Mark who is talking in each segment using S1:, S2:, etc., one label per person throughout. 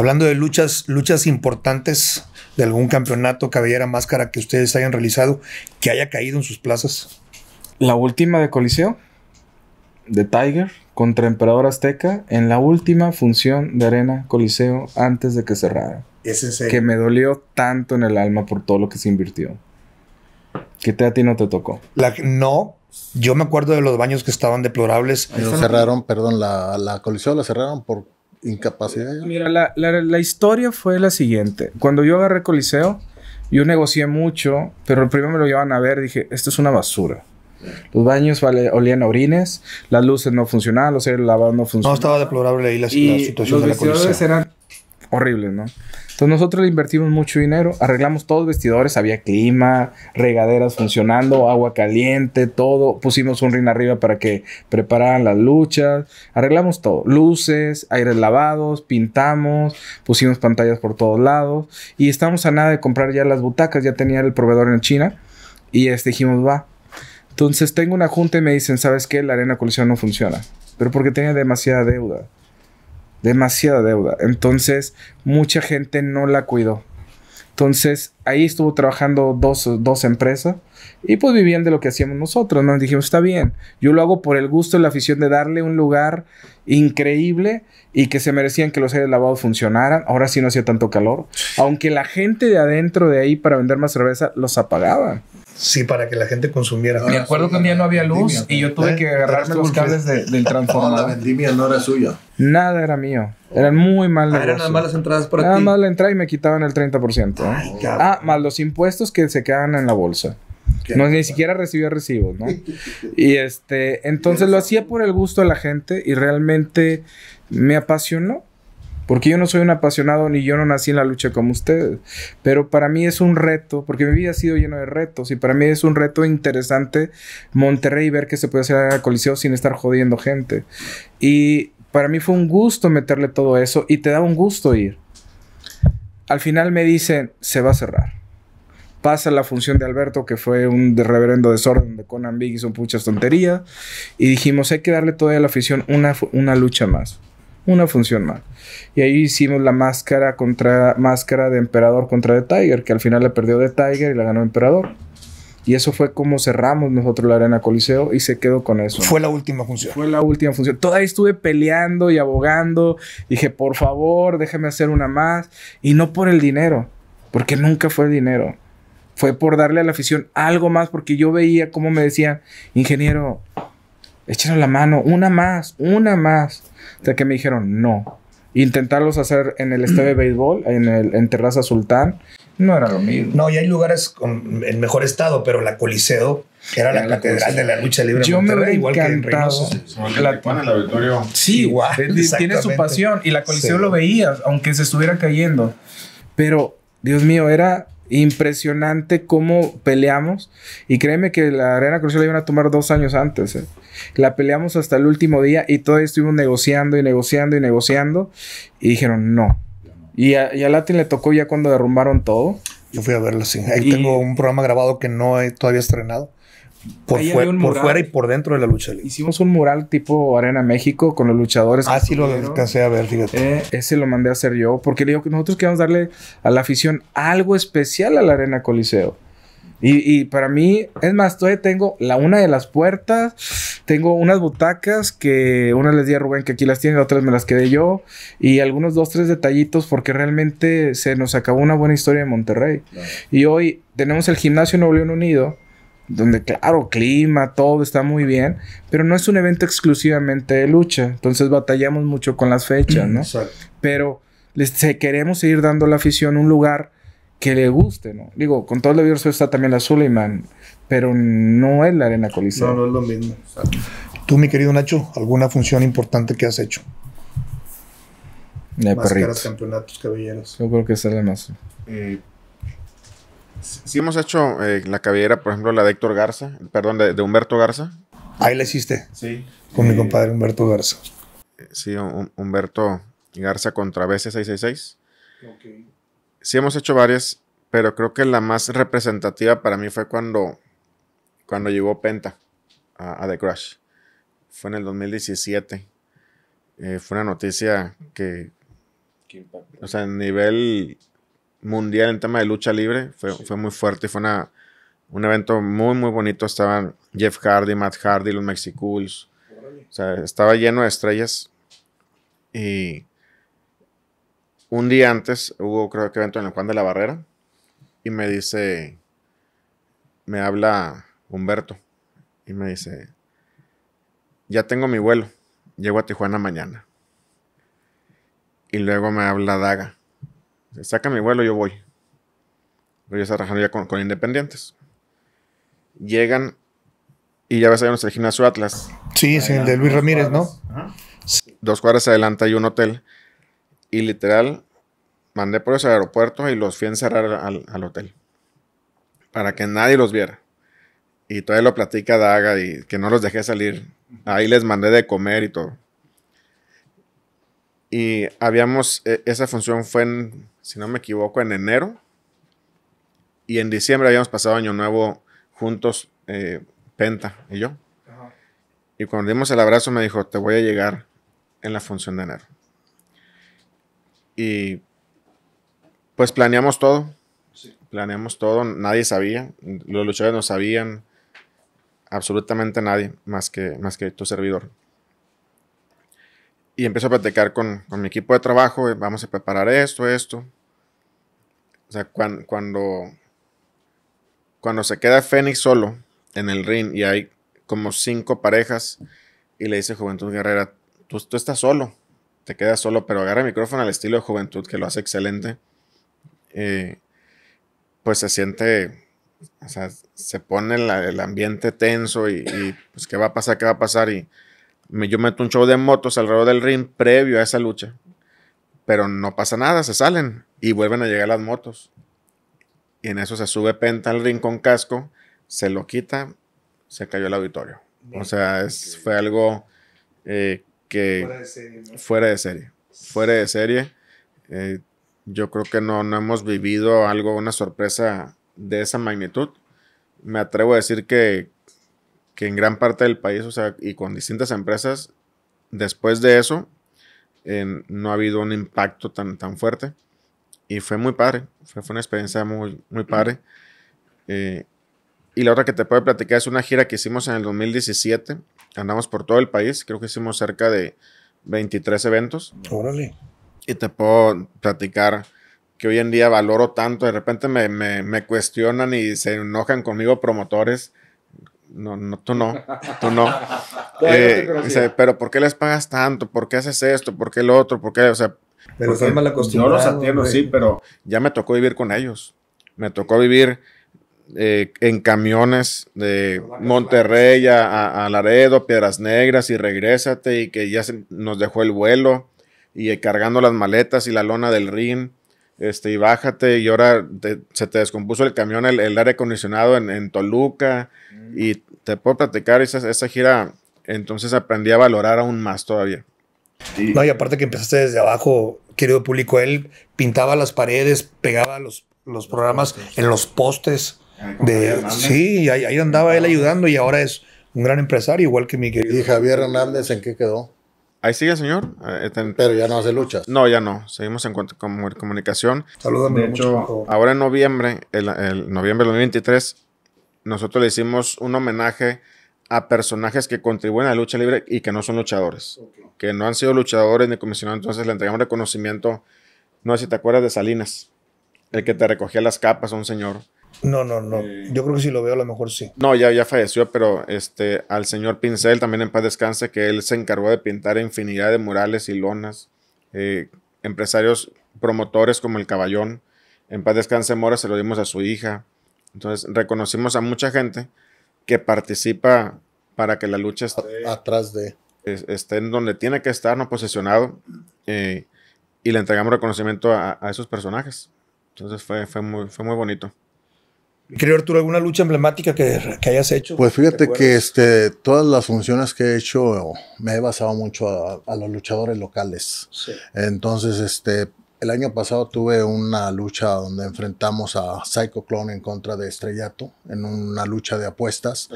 S1: Hablando de luchas, luchas importantes de algún campeonato, cabellera, máscara que ustedes hayan realizado, que haya caído en sus plazas. La última de Coliseo,
S2: de Tiger, contra Emperador Azteca, en la última función de Arena Coliseo antes de que cerrara. Es Que me dolió tanto en el alma por todo lo que se invirtió. Que te, a ti no te tocó.
S3: La, no, yo me acuerdo de los baños que estaban deplorables. Lo cerraron, perdón, la, la Coliseo la cerraron por incapacidad. Eh,
S2: mira, la, historia fue la siguiente. Cuando yo agarré Coliseo, yo negocié mucho, pero primero me lo llevan a ver. Dije, esto es una basura. Los baños olían a orines, las luces no funcionaban, los aires lavados no funcionaban. No, estaba
S1: deplorable ahí la, situación de eran
S2: Horrible, ¿no? Entonces nosotros le invertimos mucho dinero, arreglamos todos vestidores, había clima, regaderas funcionando, agua caliente, todo, pusimos un ring arriba para que prepararan las luchas, arreglamos todo, luces, aires lavados, pintamos, pusimos pantallas por todos lados y estábamos a nada de comprar ya las butacas, ya tenía el proveedor en China y este dijimos, va. Entonces tengo una junta y me dicen, ¿sabes qué? La arena colisión no funciona, pero porque tenía demasiada deuda demasiada deuda. Entonces, mucha gente no la cuidó. Entonces, ahí estuvo trabajando dos, dos empresas y pues vivían de lo que hacíamos nosotros, nos Dijimos, está bien, yo lo hago por el gusto y la afición de darle un lugar increíble y que se merecían que los aires lavados funcionaran. Ahora sí no hacía tanto calor, aunque la gente de adentro de ahí para vender más cerveza los apagaba.
S1: Sí, para que la gente consumiera. me ah, acuerdo que un día no había luz y yo tuve ¿eh? que agarrarme los cables del transformador. No, la vendimia no era suya.
S2: Nada era mío. Eran muy mal ah, eran nada las entradas aquí. Nada más la entrada y me quitaban el 30%. por ah, más los impuestos que se quedan en la bolsa. no, ni siquiera recibía recibos, ¿no? y este, entonces lo hacía por el gusto de la gente y realmente me apasionó porque yo no soy un apasionado ni yo no nací en la lucha como ustedes, pero para mí es un reto, porque mi vida ha sido llena de retos y para mí es un reto interesante Monterrey ver qué se puede hacer al Coliseo sin estar jodiendo gente. Y para mí fue un gusto meterle todo eso y te da un gusto ir. Al final me dicen, se va a cerrar pasa la función de Alberto, que fue un reverendo desorden de Conan Big, son muchas tonterías, y dijimos, hay que darle todavía a la afición una, una lucha más una función más. Y ahí hicimos la máscara contra máscara de emperador contra de Tiger, que al final la perdió de Tiger y la ganó emperador. Y eso fue como cerramos nosotros la Arena Coliseo y se quedó con eso. Fue la última función. Fue la última función. Todavía estuve peleando y abogando. Dije, por favor, déjeme hacer una más. Y no por el dinero, porque nunca fue dinero. Fue por darle a la afición algo más, porque yo veía cómo me decía ingeniero, Echaron la mano, una más, una más. sea que me dijeron, no. Intentarlos hacer en el estadio de béisbol, en, el, Terraza Sultán, no era lo mismo.
S1: No, y hay lugares con, en mejor estado, pero la Coliseo Que era la, catedral de la lucha libre. Yo Monterrey, me igual que en Reynoso. La, Sí, igual. Tiene su pasión y la Coliseo
S2: lo veía... aunque se estuviera cayendo. Pero, Dios mío, era impresionante cómo peleamos. Y créeme que la Arena Coliseo la iban a tomar dos años antes. ¿eh? la peleamos hasta el último día y todavía estuvimos negociando y negociando y negociando y dijeron no.
S1: Y a, Latin le tocó ya cuando derrumbaron todo. Yo fui a verlo, sí. Ahí tengo un programa grabado que no he todavía estrenado. Por, por fuera y por dentro de la lucha Hicimos un mural
S2: tipo Arena México con los luchadores. Ah, sí, lo alcancé a ver, fíjate. Eh, ese lo mandé a hacer yo porque le digo que nosotros queremos darle a la afición algo especial a la Arena Coliseo. Y, y para mí, es más, todavía tengo la una de las puertas tengo unas butacas que una les di a Rubén que aquí las tiene, otras me las quedé yo. Y algunos dos, tres detallitos porque realmente se nos acabó una buena historia de Monterrey. Y hoy tenemos el gimnasio Nuevo León Unido donde claro, clima, todo está muy bien, pero no es un evento exclusivamente de lucha, entonces batallamos mucho con las fechas, ¿no? Pero les, queremos seguir dando a la afición un lugar que le guste, ¿no? Digo, con todo el debido está también la
S1: Suleiman, pero no es la arena coliseo. No, no es lo mismo. Tú, mi querido Nacho, ¿alguna función importante que has hecho? De caras
S4: campeonatos, caballeros.
S1: Yo creo que esa es la más.
S4: Eh, sí, hemos hecho eh, la cabellera, por ejemplo, la de Héctor Garza, perdón, de, Humberto Garza. Ahí la hiciste. Sí. Con mi eh, compadre Humberto Garza. Sí, Humberto Garza contra BC666. Ok. Sí, hemos hecho varias, pero creo que la más representativa para mí fue cuando cuando llegó Penta a, The Crush. Fue en el 2017. Eh, fue una noticia que, o sea, a nivel mundial en tema de lucha libre, fue, muy fuerte, fue una, un evento muy, muy bonito. Estaban Jeff Hardy, Matt Hardy, los Mexicools. O sea, estaba lleno de estrellas. Y un día antes hubo, creo que evento en el Juan de la Barrera. Y me dice, me habla Humberto. Y me dice, ya tengo mi vuelo, llego a Tijuana mañana. Y luego me habla Daga. saca mi vuelo, yo voy. Yo estaba trabajando ya con, Independientes. Llegan y ya ves ahí en el gimnasio Atlas.
S1: Sí, es el de Luis Ramírez, ¿no?
S4: Dos cuadras adelante hay un hotel. Y literal, mandé por ese aeropuerto y los fui a encerrar al hotel. Para que nadie los viera. Y todavía lo platica Daga y que no los dejé salir. Ahí les mandé de comer y todo. Y habíamos, e, esa función fue en, si no me equivoco, en enero. Y en diciembre habíamos pasado año nuevo juntos, eh, Penta y yo. Y cuando dimos el abrazo me dijo, te voy a llegar en la función de enero. Y pues planeamos todo. Planeamos todo, nadie sabía, los luchadores no sabían, absolutamente nadie más que, más que tu servidor. Y empiezo a platicar con, mi equipo de trabajo, eh, vamos a preparar esto, esto. O sea, cuando, cuando, se queda Fénix solo en el ring y hay como cinco parejas y le dice Juventud Guerrera, tú, estás solo, te quedas solo, pero agarra el micrófono al estilo de Juventud que lo hace excelente. Eh, pues se siente o sea, se pone el ambiente tenso y, pues qué va a pasar, qué va a pasar. Y me, yo meto un show de motos alrededor del ring previo a esa lucha. Pero no pasa nada, se salen y vuelven a llegar las motos. Y en eso se sube Penta al ring con casco, se lo quita, se cayó el auditorio. o sea, fue algo eh, que... Fuera de serie. Fuera de serie. Eh, yo creo que no, no hemos vivido algo, una sorpresa de esa magnitud, me atrevo a decir que, en gran parte del país, y con distintas empresas, después de eso, no ha habido un impacto tan, tan fuerte. Y fue muy padre, fue, una experiencia muy, muy padre. Eh, y la otra que te puedo platicar es una gira que hicimos en el 2017. Andamos por todo el país, creo que hicimos cerca de 23 eventos. Órale. Y te puedo platicar que hoy en día valoro tanto, de repente me, cuestionan y se enojan conmigo promotores. No, no, tú no, tú no. Eh, dice, pero ¿por qué les pagas tanto? ¿Por qué haces esto? ¿Por qué lo otro? ¿Por qué? O sea, pero mal sí, pero ya me tocó vivir con ellos. Me tocó vivir eh, en camiones de Monterrey a, Laredo, Piedras Negras y regrésate y que ya nos dejó el vuelo y cargando las maletas y la lona del ring este, y bájate, y ahora se te descompuso el camión, el, aire acondicionado en, Toluca, mm. y te puedo platicar esa, gira, entonces aprendí a valorar aún más todavía. No, y aparte que empezaste desde abajo, querido público, él
S1: pintaba las paredes, pegaba los, los programas en los postes. Ah, de, sí, ahí, ahí andaba él ah. ayudando y ahora es un gran empresario, igual que mi querido. ¿Y Javier Hernández
S4: en qué quedó? Ahí sigue, señor. Eh, eh, Pero ya no hace luchas. No, ya no. Seguimos en comunicación. Saludos, mucho, ahora en noviembre, el, noviembre del 2023, nosotros le hicimos un homenaje a personajes que contribuyen a la lucha libre y que no son luchadores. Que no han sido luchadores ni comisionados. Entonces le entregamos reconocimiento. No sé si te acuerdas de Salinas, el que te recogía las capas a un señor.
S1: No, no, no. Yo creo que si lo veo, a lo mejor sí.
S4: No, ya, ya falleció, pero este, al señor Pincel, también en paz descanse, que él se encargó de pintar infinidad de murales y lonas. Eh, empresarios promotores como el Caballón. En paz descanse Mora se lo dimos a su hija. Entonces reconocimos a mucha gente que participa para que la lucha esté
S3: atrás de
S4: en donde tiene que estar, no posicionado eh, y le entregamos reconocimiento a, a, esos personajes. Entonces fue, fue, muy, fue muy bonito.
S1: Querido Arturo, ¿alguna lucha emblemática que, hayas hecho? Pues fíjate que
S3: este, todas las funciones que he hecho me he basado mucho a, los luchadores locales. Entonces, este, el año pasado tuve una lucha donde enfrentamos a Psycho Clone en contra de Estrellato, en una lucha de apuestas.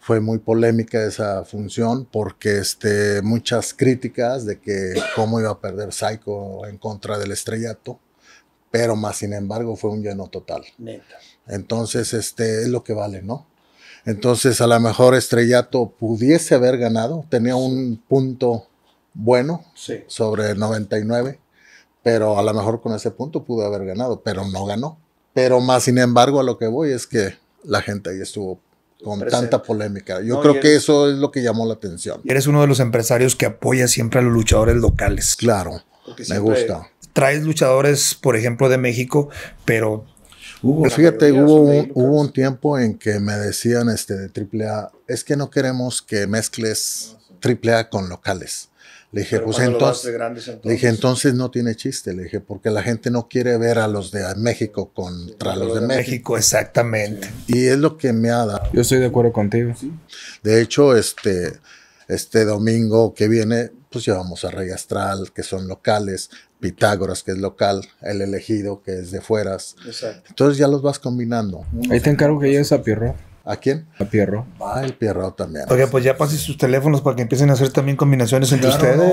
S3: Fue muy polémica esa función porque este, muchas críticas de que cómo iba a perder Psycho en contra del Estrellato, pero más sin embargo fue un lleno total. Neta. Entonces, este es lo que vale, ¿no? Entonces, a lo mejor Estrellato pudiese haber ganado, tenía un punto bueno sobre 99, pero a lo mejor con ese punto pudo haber ganado, pero no ganó. Pero más, sin embargo, a lo que voy es que la gente ahí estuvo con tanta polémica. Yo creo que eso es lo que llamó la atención.
S1: Eres uno de los empresarios que apoya siempre a los luchadores locales. Claro,
S3: me gusta.
S1: Traes luchadores, por ejemplo, de México, pero fíjate,
S3: hubo un, tiempo en que me decían este, de AAA, es que no queremos que mezcles AAA con locales. Le dije, pues entonces, le dije, entonces no tiene chiste, le dije, porque la gente no quiere ver a los de México contra los de, de México. México. exactamente. Y es lo que me ha dado. Yo estoy de acuerdo contigo. De hecho, este, este domingo que viene, pues ya vamos a Rey Astral, que son locales, Pitágoras, que es local, El Elegido, que es de fueras. Exacto. Entonces ya los vas combinando. Ahí te encargo que lleves a Pierro. ¿A quién? A Pierro. Ah, el Pierro también.
S1: porque pues ya pasen sus teléfonos para que empiecen a hacer también combinaciones entre ustedes.